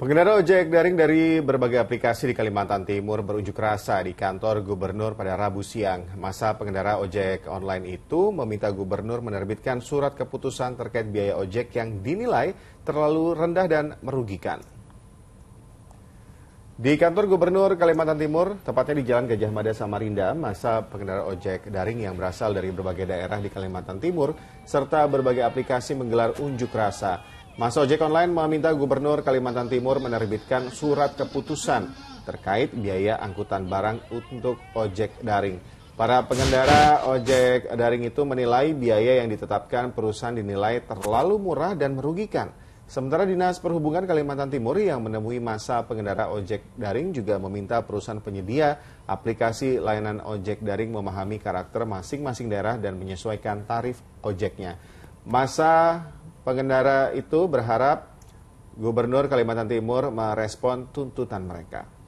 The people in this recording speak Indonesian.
Pengendara ojek daring dari berbagai aplikasi di Kalimantan Timur berunjuk rasa di kantor gubernur pada Rabu siang. Masa pengendara ojek online itu meminta gubernur menerbitkan surat keputusan terkait biaya ojek yang dinilai terlalu rendah dan merugikan. Di kantor Gubernur Kalimantan Timur, tepatnya di Jalan Gajah Mada Samarinda, masa pengendara ojek daring yang berasal dari berbagai daerah di Kalimantan Timur serta berbagai aplikasi menggelar unjuk rasa. Masa ojek online meminta Gubernur Kalimantan Timur menerbitkan surat keputusan terkait biaya angkutan barang untuk ojek daring. Para pengendara ojek daring itu menilai biaya yang ditetapkan perusahaan dinilai terlalu murah dan merugikan. Sementara Dinas Perhubungan Kalimantan Timur yang menemui masa pengendara ojek daring juga meminta perusahaan penyedia aplikasi layanan ojek daring memahami karakter masing-masing daerah dan menyesuaikan tarif ojeknya. Masa Pengendara itu berharap Gubernur Kalimantan Timur merespon tuntutan mereka.